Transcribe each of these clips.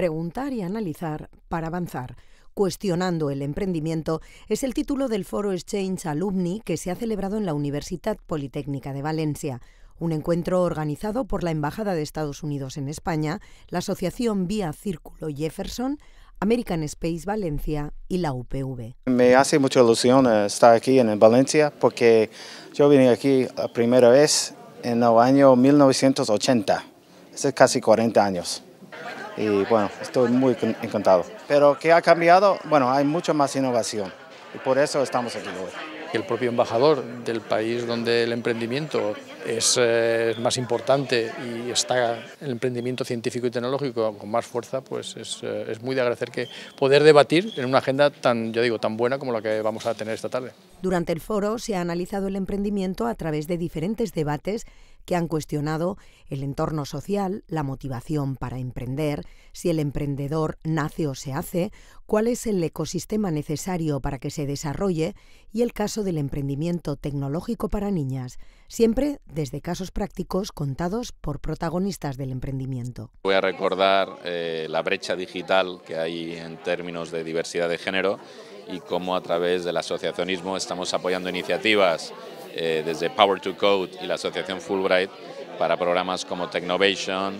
Preguntar y analizar para avanzar. Cuestionando el emprendimiento es el título del Foro Exchange Alumni que se ha celebrado en la Universidad Politécnica de Valencia. Un encuentro organizado por la Embajada de Estados Unidos en España, la Asociación Vía Círculo Jefferson, American Space Valencia y la UPV. Me hace mucha ilusión eh, estar aquí en Valencia porque yo vine aquí la primera vez en el año 1980, hace casi 40 años y bueno, estoy muy encantado. Pero que ha cambiado, bueno, hay mucha más innovación y por eso estamos aquí hoy. El propio embajador del país donde el emprendimiento es eh, más importante y está el emprendimiento científico y tecnológico con más fuerza, pues es, eh, es, muy de agradecer que poder debatir en una agenda tan, yo digo, tan buena como la que vamos a tener esta tarde. Durante el foro se ha analizado el emprendimiento a través de diferentes debates que han cuestionado el entorno social, la motivación para emprender, si el emprendedor nace o se hace, cuál es el ecosistema necesario para que se desarrolle y el caso del emprendimiento tecnológico para niñas siempre desde casos prácticos contados por protagonistas del emprendimiento. Voy a recordar eh, la brecha digital que hay en términos de diversidad de género y cómo a través del asociacionismo estamos apoyando iniciativas eh, desde Power to Code y la asociación Fulbright para programas como Technovation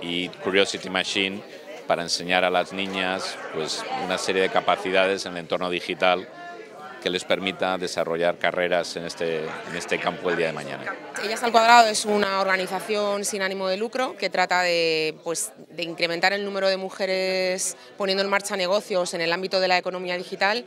y Curiosity Machine para enseñar a las niñas pues, una serie de capacidades en el entorno digital que les permita desarrollar carreras en este, en este campo el día de mañana. Ellas al Cuadrado es una organización sin ánimo de lucro que trata de, pues, de incrementar el número de mujeres poniendo en marcha negocios en el ámbito de la economía digital,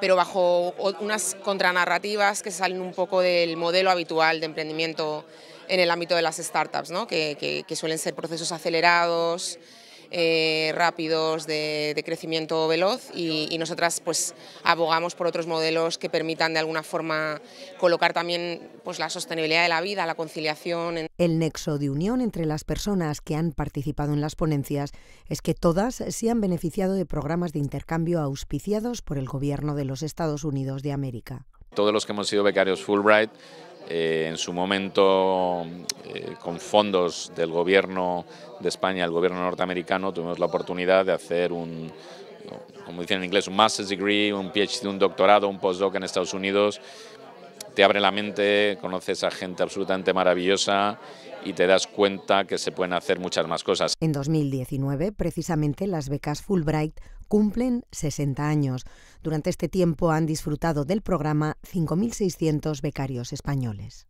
pero bajo unas contranarrativas que salen un poco del modelo habitual de emprendimiento en el ámbito de las startups, que suelen ser procesos acelerados, eh, rápidos de, crecimiento veloz y, nosotras pues abogamos por otros modelos que permitan de alguna forma colocar también pues la sostenibilidad de la vida, la conciliación. El nexo de unión entre las personas que han participado en las ponencias es que todas se han beneficiado de programas de intercambio auspiciados por el gobierno de los Estados Unidos de América. Todos los que hemos sido becarios Fulbright eh, en su momento eh, con fondos del gobierno de España, el gobierno norteamericano, tuvimos la oportunidad de hacer un, como dicen en inglés, un master's degree, un PhD, un doctorado, un postdoc en Estados Unidos. Te abre la mente, conoces a gente absolutamente maravillosa y te das cuenta que se pueden hacer muchas más cosas. En 2019, precisamente, las becas Fulbright cumplen 60 años. Durante este tiempo han disfrutado del programa 5.600 becarios españoles.